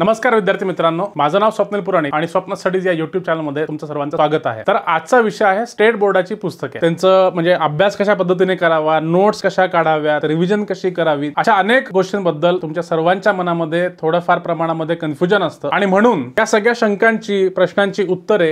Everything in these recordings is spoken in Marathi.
नमस्कार विद्यार्थी मित्रांनो माझं नाव स्वप्नील पुराणे आणि स्वप्न स्टडीज या युट्यूब चॅनलमध्ये तुमचं सर्वांचं स्वागत आहे तर आजचा विषय आहे स्टेट बोर्डाची पुस्तके त्यांचं म्हणजे अभ्यास कशा पद्धतीने करावा नोट्स कशा काढाव्यात रिव्हिजन कशी करावी अशा अनेक गोष्टींबद्दल तुमच्या सर्वांच्या मनामध्ये थोडंफार प्रमाणामध्ये कन्फ्युजन असतं आणि म्हणून या सगळ्या शंकांची प्रश्नांची उत्तरे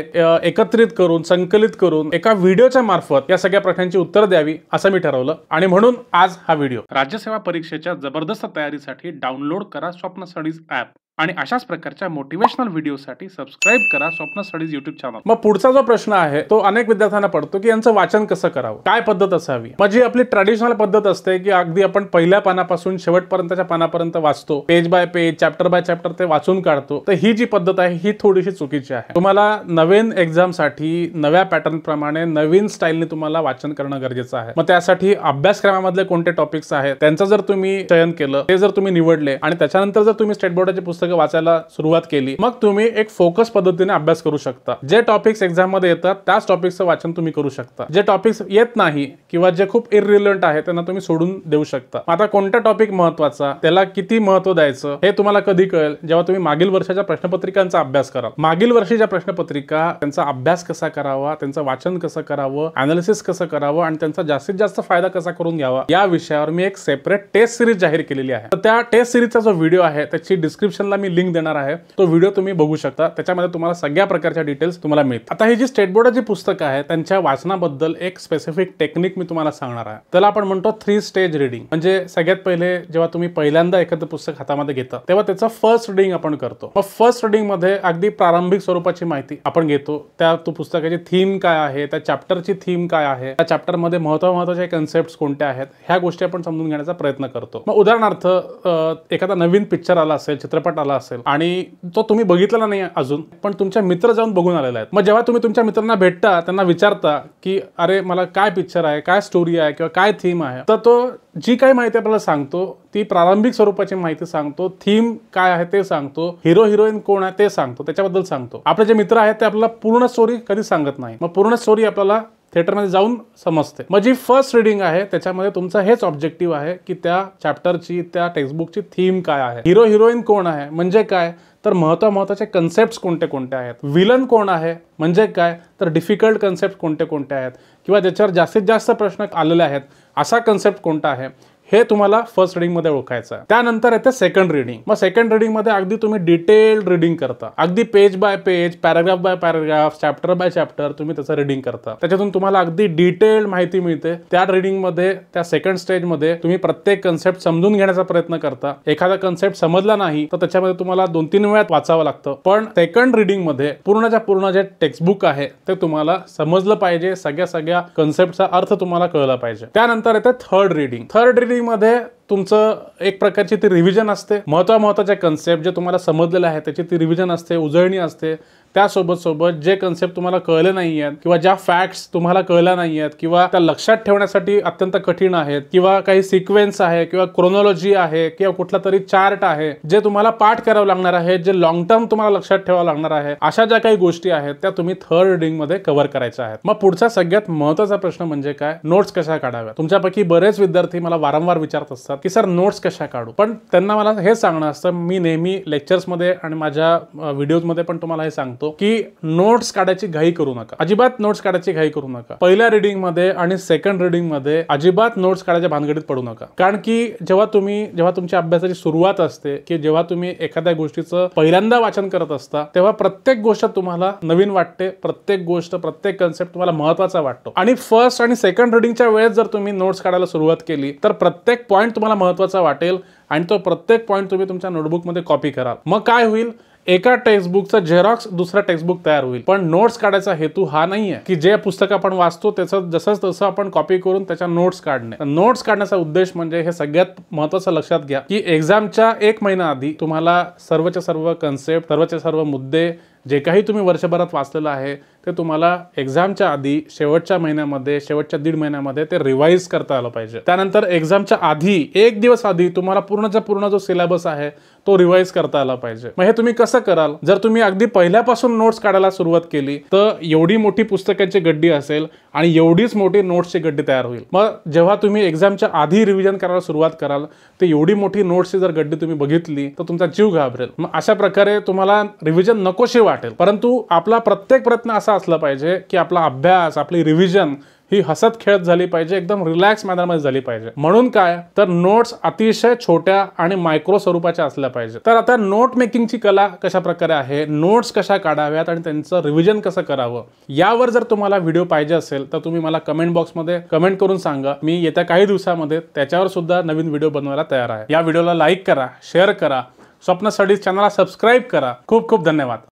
एकत्रित करून संकलित करून एका व्हिडिओच्या मार्फत या सगळ्या प्रश्नांची उत्तर द्यावी असं मी ठरवलं आणि म्हणून आज हा व्हिडिओ राज्यसेवा परीक्षेच्या जबरदस्त तयारीसाठी डाउनलोड करा स्वप्न स्टडीज ऍप आणि अशाच प्रकारच्या मोटिवेशनल व्हिडिओसाठी सबस्क्राईब करा स्वप्न स्टडीज युट्यूब चॅनल मग पुढचा जो प्रश्न आहे तो अनेक विद्यार्थ्यांना पडतो की यांचं वाचन कसं करावं काय पद्धत असावी मग जी आपली ट्रॅडिशनल पद्धत असते की अगदी आपण पहिल्या पानापासून शेवटपर्यंतच्या पानापर्यंत वाचतो page by page chapter by chapter ते वाचून काढतो तर ही जी पद्धत आहे ही थोडीशी चुकीची आहे तुम्हाला नवीन एक्झामसाठी नव्या पॅटर्न प्रमाणे नवीन स्टाईलने तुम्हाला वाचन करणं गरजेचं आहे मग त्यासाठी अभ्यासक्रमामधले कोणते टॉपिक्स आहेत त्यांचं जर तुम्ही चयन केलं ते जर तुम्ही निवडले आणि त्याच्यानंतर जर तुम्ही स्टेट बोर्डाचे पुस्तक पुस्तकं वाचायला सुरुवात केली मग तुम्ही एक फोकस पद्धतीने अभ्यास करू शकता जे टॉपिक्स एक्झाम मध्ये येतात त्याच टॉपिकचं वाचन तुम्ही करू शकता जे टॉपिक्स येत नाही किंवा जे खूप इरिलेव्हंट आहे त्यांना तुम्ही सोडून देऊ शकता आता कोणता टॉपिक महत्वाचा त्याला किती महत्व द्यायचं हे तुम्हाला कधी कळेल जेव्हा तुम्ही मागील वर्षाच्या प्रश्नपत्रिकांचा अभ्यास कराल मागील वर्षीच्या प्रश्नपत्रिका त्यांचा अभ्यास कसा करावा त्यांचं वाचन कसं करावं अनालिसिस कसं करावं आणि त्यांचा जास्तीत जास्त फायदा कसा करून घ्यावा या विषयावर मी एक सेपरेट टेस्ट सिरीज जाहीर केलेली आहे तर त्या टेस्ट सिरीजचा जो व्हिडिओ आहे त्याची डिस्क्रिप्शन तुम्हाला मी लिंक देणार आहे तो व्हिडिओ तुम्ही बघू शकता त्याच्यामध्ये तुम्हाला सगळ्या प्रकारच्या डिटेल्स तुम्हाला मिळतात आता हे जी स्टेट बोर्डाची पुस्तक आहे त्यांच्या वाचनाबद्दल एक स्पेसिफिक टेक्निक मी तुम्हाला सांगणार आहे त्याला आपण म्हणतो थ्री स्टेज रिडिंग म्हणजे सगळ्यात पहिले जेव्हा तुम्ही पहिल्यांदा एखादं पुस्तक हातामध्ये घेता तेव्हा त्याचं फर्स्ट रिडिंग आपण करतो मग फर्स्ट रिडिंग मध्ये अगदी प्रारंभिक स्वरूपाची माहिती आपण घेतो त्या तू पुस्तकाची थीम काय आहे त्या चॅप्टरची थीम काय आहे त्या चॅप्टरमध्ये महत्व महत्वाचे कन्सेप्ट कोणत्या आहेत ह्या गोष्टी आपण समजून घेण्याचा प्रयत्न करतो मग उदाहरणार्थ एखादा नवीन पिक्चर आला असेल चित्रपट आला असेल आणि तो तुम्ही बघितलेला नाही अजून पण तुमच्या मित्र जाऊन बघून आलेला आहेत मग जेव्हा तुम्ही तुमच्या मित्रांना भेटता त्यांना विचारता की अरे मला काय पिक्चर आहे काय स्टोरी आहे किंवा काय थीम आहे तर तो जी काही माहिती आपल्याला सांगतो ती प्रारंभिक स्वरूपाची माहिती सांगतो थीम काय आहे ते सांगतो हिरो हिरोईन कोण आहे ते सांगतो त्याच्याबद्दल सांगतो आपले जे मित्र आहेत ते आपल्याला पूर्ण स्टोरी कधी सांगत नाही मग पूर्ण स्टोरी आपल्याला थिएटरमध्ये जाऊन समजते मग जी फर्स्ट रिडिंग आहे त्याच्यामध्ये तुमचं हेच ऑब्जेक्टिव्ह आहे की त्या चॅप्टरची त्या टेक्स्टबुकची थीम काय आहे हिरो हिरोईन कोण आहे म्हणजे काय तर महत्त्व महत्वाचे कन्सेप्ट कोणते कोणते आहेत विलन कोण आहे म्हणजे काय तर डिफिकल्ट कन्सेप्ट कोणते कोणते आहेत किंवा ज्याच्यावर जास्तीत जास्त प्रश्न आलेले आहेत असा कन्सेप्ट कोणता आहे हे तुम्हाला फर्स्ट मध्ये ओळखायचं त्यानंतर येते सेकंड रिडिंग मग सेकंड मध्ये अगदी तुम्ही डिटेल रिडिंग करता अगदी page by page paragraph by paragraph chapter by chapter तुम्ही त्याचं रिडिंग करता त्याच्यातून तुम्हाला अगदी डिटेल माहिती मिळते त्या मध्ये त्या सेकंड स्टेजमध्ये तुम्ही प्रत्येक कन्सेप्ट समजून घेण्याचा प्रयत्न करता एखादा कन्सेप्ट समजला नाही तर त्याच्यामध्ये तुम्हाला दोन तीन वेळात वाचावं लागतं पण सेकंड मध्ये पूर्णच्या पूर्ण जे टेक्स्टबुक आहे ते तुम्हाला समजलं पाहिजे सगळ्या सगळ्या कन्सेप्टचा अर्थ तुम्हाला कळला पाहिजे त्यानंतर येते थर्ड रिडिंग थर्ड रिडिंग मध्ये तुमचं एक प्रकारची ती रिव्हिजन असते महत्वा महत्त्वाचे कन्सेप्ट जे तुम्हाला समजलेलं आहे त्याची ती रिव्हिजन असते उजळणी असते त्यासोबत सोबत जे कन्सेप्ट तुम्हाला कळले नाही आहेत किंवा ज्या फॅक्ट्स तुम्हाला कळल्या नाही आहेत किंवा त्या लक्षात ठेवण्यासाठी अत्यंत कठीण आहेत किंवा काही सिक्वेन्स आहे किंवा क्रोनॉलॉजी आहे किंवा कुठला तरी चार्ट आहे जे तुम्हाला पाठ करावं लागणार आहे जे लॉंग टर्म तुम्हाला लक्षात ठेवावं लागणार आहे अशा ज्या काही गोष्टी आहेत त्या तुम्ही थर्ड रिडिंग मध्ये कव्हर करायच्या आहेत मग पुढचा सगळ्यात महत्वाचा प्रश्न म्हणजे काय नोट्स कशा काढाव्या तुमच्यापैकी बरेच विद्यार्थी मला वारंवार विचारत असतात की सर नोट्स कशा काढू पण त्यांना मला हे सांगणं असतं मी नेहमी लेक्चर्समध्ये आणि माझ्या व्हिडिओजमध्ये पण तुम्हाला हे सांगतो की नोट्स काढायची घाई करू नका अजिबात नोट्स काढायची घाई करू नका पहिल्या रिडिंगमध्ये आणि सेकंड मध्ये अजिबात नोट्स काढायच्या भानगडीत पडू नका कारण की जेव्हा तुम्ही जेव्हा तुमच्या अभ्यासाची सुरुवात असते की जेव्हा तुम्ही एखाद्या गोष्टीचं पहिल्यांदा वाचन करत असता तेव्हा प्रत्येक गोष्ट तुम्हाला नवीन वाटते प्रत्येक गोष्ट प्रत्येक कन्सेप्ट तुम्हाला महत्वाचा वाटतो आणि फर्स्ट आणि सेकंड रिडिंगच्या वेळेस जर तुम्ही नोट्स काढायला सुरुवात केली तर प्रत्येक पॉईंट तुम्हाला महत्वाचा वाटेल आणि तो प्रत्येक पॉईंट तुम्ही तुमच्या नोटबुकमध्ये कॉपी कराल मग काय होईल एका टेक्स्टबुकचा झेरॉक्स दुसरा टेक्स्टबुक तयार होईल पण नोट्स काढायचा हेतू हा नाही आहे की जे पुस्तक आपण वाचतो त्याचं जसं तसं आपण कॉपी करून त्याच्या नोट्स काढणे नोट्स काढण्याचा उद्देश म्हणजे हे सगळ्यात महत्वाचं लक्षात घ्या की एक्झामच्या एक महिना आधी तुम्हाला सर्वच्या सर्व कन्सेप्ट सर्वच्या सर्व मुद्दे जे काही तुम्ही वर्षभरात वाचलेलं आहे ते तुम्हाला एक्झामच्या आधी शेवटच्या महिन्यामध्ये शेवटच्या दीड महिन्यामध्ये ते रिवाईज करता आलं पाहिजे त्यानंतर एक्झामच्या आधी एक दिवस आधी तुम्हाला पूर्णचा पूर्ण जो सिलेबस आहे तो रिवाईज करता आला पाहिजे मग हे तुम्ही कसं कराल जर तुम्ही अगदी पहिल्यापासून नोट्स काढायला सुरुवात केली तर एवढी मोठी पुस्तकांची गड्डी असेल आणि एवढीच मोठी नोट्सची गड्डी तयार होईल मग जेव्हा तुम्ही एक्झामच्या आधी रिव्हिजन करायला सुरुवात कराल तर एवढी मोठी नोट्सची जर गड्डी तुम्ही बघितली तर तुमचा जीव घाबरेल मग अशा प्रकारे तुम्हाला रिव्हिजन नकोशी वाटेल परंतु आपला प्रत्येक प्रयत्न असा असलं पाहिजे की आपला अभ्यास आपली रिव्हिजन ही हसत खेळत झाली पाहिजे एकदम रिलॅक्स मॅनरमध्ये झाली पाहिजे म्हणून काय तर नोट्स अतिशय छोट्या आणि मायक्रो स्वरूपाच्या असल्या पाहिजे तर आता नोट मेकिंगची कला कशा प्रकारे आहे नोट्स कशा काढाव्यात आणि त्यांचं रिव्हिजन कसं करावं यावर जर तुम्हाला व्हिडिओ पाहिजे असेल तर तुम्ही मला कमेंट बॉक्समध्ये कमेंट करून सांगा मी येत्या काही दिवसामध्ये त्याच्यावर सुद्धा नवीन व्हिडिओ बनवायला तयार आहे या व्हिडिओला लाईक करा शेअर करा स्वप्न स्टडीज चॅनलला सबस्क्राईब करा खूप खूप धन्यवाद